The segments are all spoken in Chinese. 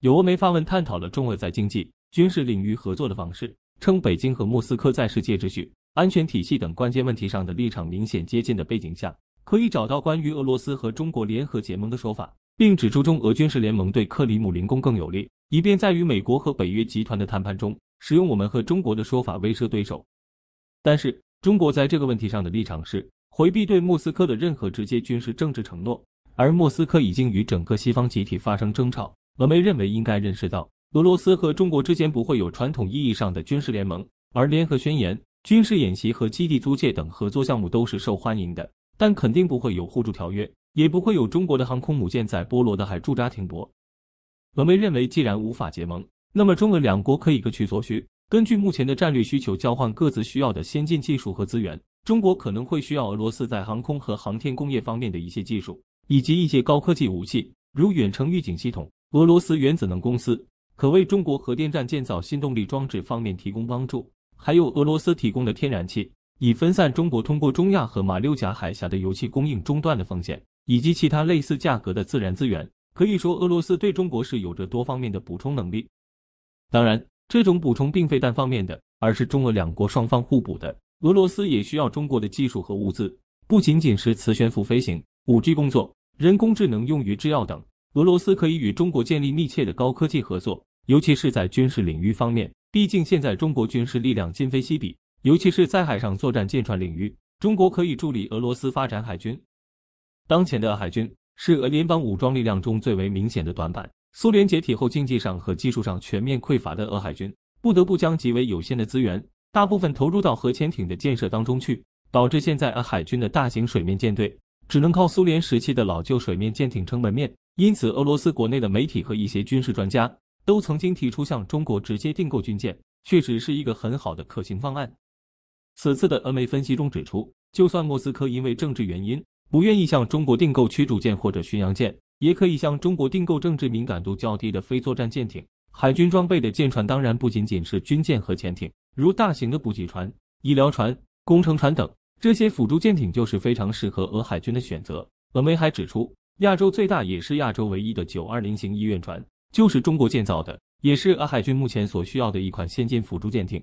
有俄媒发文探讨了中俄在经济、军事领域合作的方式，称北京和莫斯科在世界秩序、安全体系等关键问题上的立场明显接近的背景下，可以找到关于俄罗斯和中国联合结盟的说法，并指出中俄军事联盟对克里姆林宫更有利，以便在与美国和北约集团的谈判中使用“我们和中国”的说法威慑对手。但是，中国在这个问题上的立场是回避对莫斯科的任何直接军事政治承诺，而莫斯科已经与整个西方集体发生争吵。俄媒认为应该认识到，俄罗斯和中国之间不会有传统意义上的军事联盟，而联合宣言、军事演习和基地租借等合作项目都是受欢迎的，但肯定不会有互助条约，也不会有中国的航空母舰在波罗的海驻扎停泊。俄媒认为，既然无法结盟，那么中俄两国可以各取所需，根据目前的战略需求交换各自需要的先进技术和资源。中国可能会需要俄罗斯在航空和航天工业方面的一些技术，以及一些高科技武器，如远程预警系统。俄罗斯原子能公司可为中国核电站建造新动力装置方面提供帮助，还有俄罗斯提供的天然气，以分散中国通过中亚和马六甲海峡的油气供应中断的风险，以及其他类似价格的自然资源。可以说，俄罗斯对中国是有着多方面的补充能力。当然，这种补充并非单方面的，而是中俄两国双方互补的。俄罗斯也需要中国的技术和物资，不仅仅是磁悬浮飞行、5G 工作、人工智能用于制药等。俄罗斯可以与中国建立密切的高科技合作，尤其是在军事领域方面。毕竟现在中国军事力量今非昔比，尤其是在海上作战舰船领域，中国可以助力俄罗斯发展海军。当前的海军是俄联邦武装力量中最为明显的短板。苏联解体后，经济上和技术上全面匮乏的俄海军，不得不将极为有限的资源大部分投入到核潜艇的建设当中去，导致现在俄海军的大型水面舰队。只能靠苏联时期的老旧水面舰艇撑门面，因此俄罗斯国内的媒体和一些军事专家都曾经提出向中国直接订购军舰，确实是一个很好的可行方案。此次的俄媒分析中指出，就算莫斯科因为政治原因不愿意向中国订购驱逐舰或者巡洋舰，也可以向中国订购政治敏感度较低的非作战舰艇。海军装备的舰船当然不仅仅是军舰和潜艇，如大型的补给船、医疗船、工程船等。这些辅助舰艇就是非常适合俄海军的选择。俄媒还指出，亚洲最大也是亚洲唯一的九二零型医院船，就是中国建造的，也是俄海军目前所需要的一款先进辅助舰艇。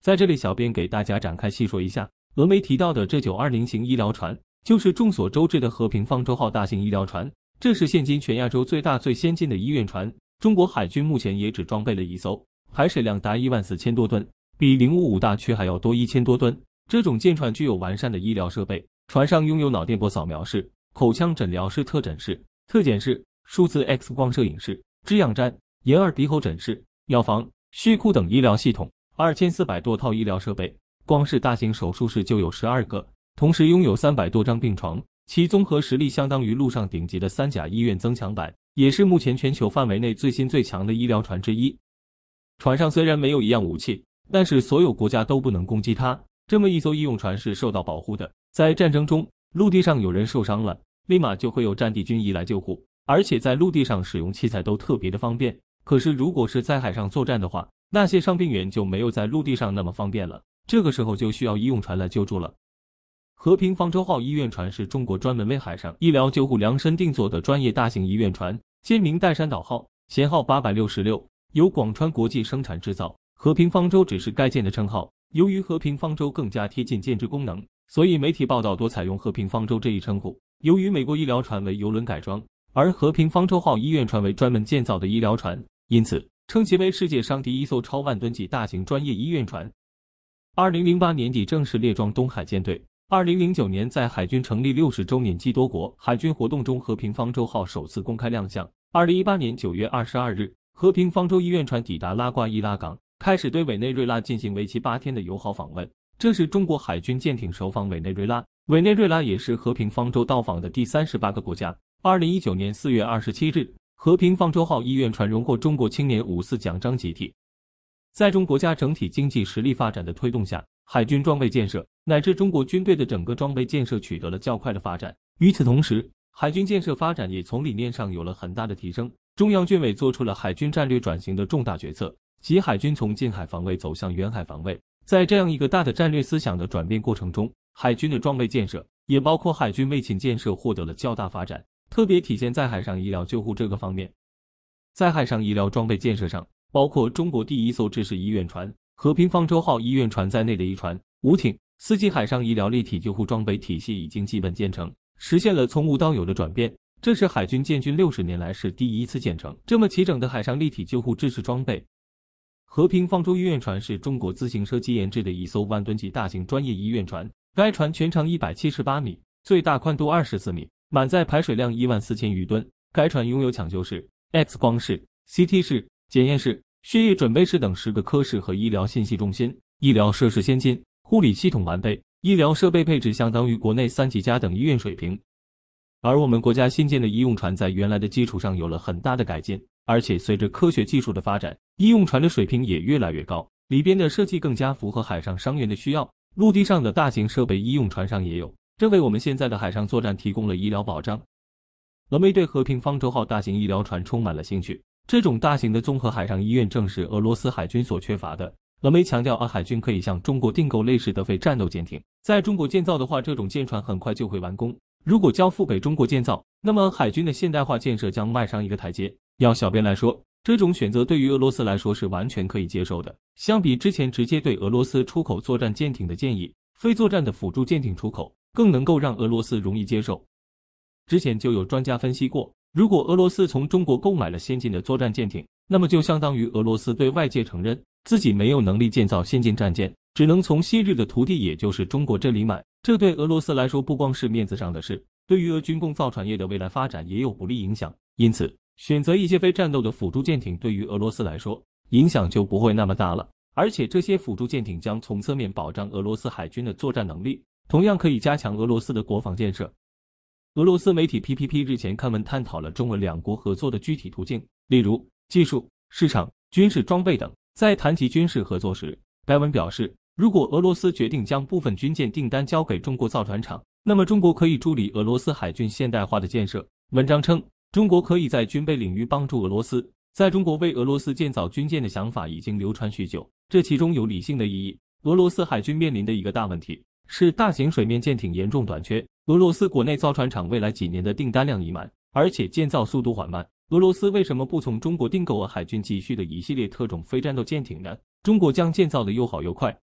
在这里，小编给大家展开细说一下，俄媒提到的这九二零型医疗船，就是众所周知的和平方舟号大型医疗船，这是现今全亚洲最大最先进的医院船。中国海军目前也只装备了一艘，排水量达一万四千多吨，比零五五大驱还要多一千多吨。这种舰船具有完善的医疗设备，船上拥有脑电波扫描室、口腔诊疗室、特诊室、特检室、数字 X 光摄影室、制氧站、眼耳鼻喉诊室、药房、血库等医疗系统，二千四百多套医疗设备，光是大型手术室就有十二个，同时拥有三百多张病床，其综合实力相当于陆上顶级的三甲医院增强版，也是目前全球范围内最新最强的医疗船之一。船上虽然没有一样武器，但是所有国家都不能攻击它。这么一艘医用船是受到保护的，在战争中，陆地上有人受伤了，立马就会有战地军医来救护，而且在陆地上使用器材都特别的方便。可是，如果是在海上作战的话，那些伤病员就没有在陆地上那么方便了，这个时候就需要医用船来救助了。和平方舟号医院船是中国专门为海上医疗救护量身定做的专业大型医院船，舰名岱山岛号，舷号八百六十六，由广川国际生产制造。和平方舟只是该舰的称号。由于和平方舟更加贴近建只功能，所以媒体报道多采用“和平方舟”这一称呼。由于美国医疗船为游轮改装，而和平方舟号医院船为专门建造的医疗船，因此称其为世界上第一艘超万吨级大型专业医院船。二零零八年底正式列装东海舰队。二零零九年在海军成立六十周年暨多国海军活动中，和平方舟号首次公开亮相。二零一八年九月二十二日，和平方舟医院船抵达拉瓜伊拉港。开始对委内瑞拉进行为期八天的友好访问，这是中国海军舰艇首访委内瑞拉。委内瑞拉也是“和平方舟”到访的第三十八个国家。二零一九年四月二十七日，“和平方舟”号医院船荣获中国青年五四奖章集体。在中国家整体经济实力发展的推动下，海军装备建设乃至中国军队的整个装备建设取得了较快的发展。与此同时，海军建设发展也从理念上有了很大的提升。中央军委做出了海军战略转型的重大决策。即海军从近海防卫走向远海防卫，在这样一个大的战略思想的转变过程中，海军的装备建设也包括海军卫勤建设获得了较大发展，特别体现在海上医疗救护这个方面。在海上医疗装备建设上，包括中国第一艘制式医院船“和平方舟号”医院船在内的一船、五艇、四级海上医疗立体救护装备体系已经基本建成，实现了从无到有的转变。这是海军建军六十年来是第一次建成这么齐整的海上立体救护制式装备。和平方舟医院船是中国自行车机研制的一艘万吨级大型专业医院船。该船全长一百七十八米，最大宽度二十四米，满载排水量一万四千余吨。该船拥有抢救室、X 光室、CT 室、检验室、血液准备室等十个科室和医疗信息中心，医疗设施先进，护理系统完备，医疗设备配置相当于国内三级甲等医院水平。而我们国家新建的医用船在原来的基础上有了很大的改进。而且随着科学技术的发展，医用船的水平也越来越高，里边的设计更加符合海上伤员的需要。陆地上的大型设备，医用船上也有，这为我们现在的海上作战提供了医疗保障。俄媒对和平方舟号大型医疗船充满了兴趣，这种大型的综合海上医院正是俄罗斯海军所缺乏的。俄媒强调，俄海军可以向中国订购类似的非战斗舰艇，在中国建造的话，这种舰船很快就会完工。如果交付给中国建造，那么海军的现代化建设将迈上一个台阶。要小编来说，这种选择对于俄罗斯来说是完全可以接受的。相比之前直接对俄罗斯出口作战舰艇的建议，非作战的辅助舰艇出口更能够让俄罗斯容易接受。之前就有专家分析过，如果俄罗斯从中国购买了先进的作战舰艇，那么就相当于俄罗斯对外界承认自己没有能力建造先进战舰，只能从昔日的徒弟，也就是中国这里买。这对俄罗斯来说不光是面子上的事，对于俄军工造船业的未来发展也有不利影响。因此。选择一些非战斗的辅助舰艇，对于俄罗斯来说影响就不会那么大了。而且这些辅助舰艇将从侧面保障俄罗斯海军的作战能力，同样可以加强俄罗斯的国防建设。俄罗斯媒体 P P P 日前刊文探讨了中俄两国合作的具体途径，例如技术、市场、军事装备等。在谈及军事合作时，该文表示，如果俄罗斯决定将部分军舰订单交给中国造船厂，那么中国可以助力俄罗斯海军现代化的建设。文章称。中国可以在军备领域帮助俄罗斯。在中国为俄罗斯建造军舰的想法已经流传许久，这其中有理性的意义。俄罗斯海军面临的一个大问题是大型水面舰艇严重短缺，俄罗斯国内造船厂未来几年的订单量已满，而且建造速度缓慢。俄罗斯为什么不从中国订购俄海军急需的一系列特种非战斗舰艇呢？中国将建造的又好又快。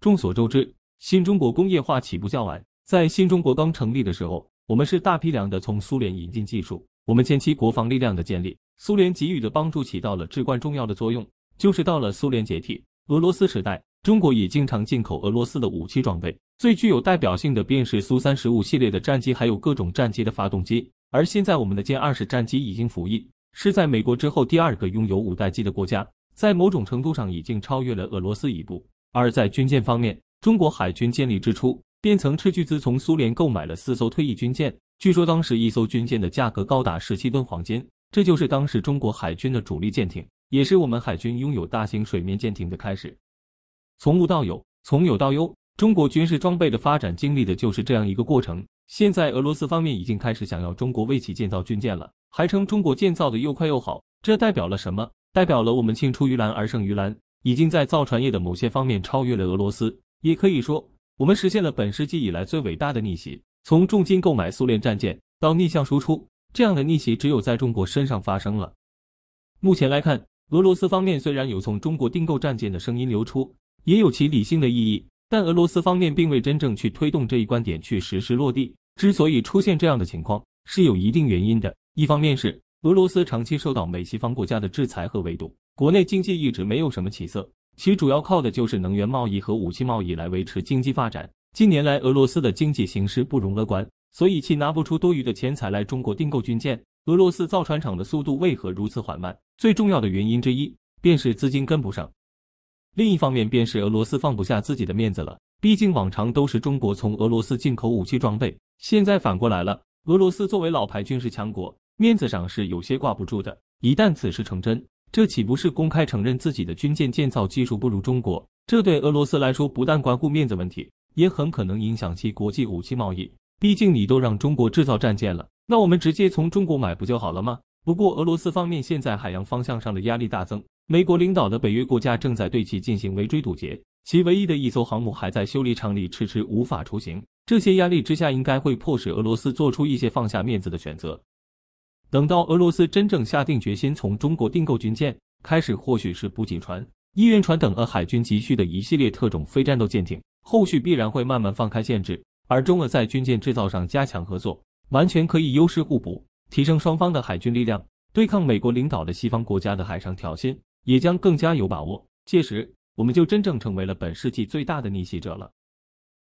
众所周知，新中国工业化起步较晚，在新中国刚成立的时候，我们是大批量的从苏联引进技术。我们前期国防力量的建立，苏联给予的帮助起到了至关重要的作用。就是到了苏联解体、俄罗斯时代，中国也经常进口俄罗斯的武器装备。最具有代表性的便是苏三十五系列的战机，还有各种战机的发动机。而现在，我们的歼二十战机已经服役，是在美国之后第二个拥有五代机的国家，在某种程度上已经超越了俄罗斯一步。而在军舰方面，中国海军建立之初便曾斥巨资从苏联购买了四艘退役军舰。据说当时一艘军舰的价格高达十七吨黄金，这就是当时中国海军的主力舰艇，也是我们海军拥有大型水面舰艇的开始。从无到有，从有到优，中国军事装备的发展经历的就是这样一个过程。现在俄罗斯方面已经开始想要中国为其建造军舰了，还称中国建造的又快又好，这代表了什么？代表了我们青出于蓝而胜于蓝，已经在造船业的某些方面超越了俄罗斯。也可以说，我们实现了本世纪以来最伟大的逆袭。从重金购买苏联战舰到逆向输出，这样的逆袭只有在中国身上发生了。目前来看，俄罗斯方面虽然有从中国订购战舰的声音流出，也有其理性的意义，但俄罗斯方面并未真正去推动这一观点去实施落地。之所以出现这样的情况，是有一定原因的。一方面是俄罗斯长期受到美西方国家的制裁和围堵，国内经济一直没有什么起色，其主要靠的就是能源贸易和武器贸易来维持经济发展。近年来，俄罗斯的经济形势不容乐观，所以其拿不出多余的钱财来中国订购军舰。俄罗斯造船厂的速度为何如此缓慢？最重要的原因之一便是资金跟不上。另一方面，便是俄罗斯放不下自己的面子了。毕竟往常都是中国从俄罗斯进口武器装备，现在反过来了，俄罗斯作为老牌军事强国，面子上是有些挂不住的。一旦此事成真，这岂不是公开承认自己的军舰建造技术不如中国？这对俄罗斯来说，不但关乎面子问题。也很可能影响其国际武器贸易，毕竟你都让中国制造战舰了，那我们直接从中国买不就好了吗？不过俄罗斯方面现在海洋方向上的压力大增，美国领导的北约国家正在对其进行围追堵截，其唯一的一艘航母还在修理厂里迟迟无法出行。这些压力之下，应该会迫使俄罗斯做出一些放下面子的选择。等到俄罗斯真正下定决心从中国订购军舰，开始或许是补给船、医院船等俄海军急需的一系列特种非战斗舰艇。后续必然会慢慢放开限制，而中俄在军舰制造上加强合作，完全可以优势互补，提升双方的海军力量，对抗美国领导的西方国家的海上挑衅，也将更加有把握。届时，我们就真正成为了本世纪最大的逆袭者了。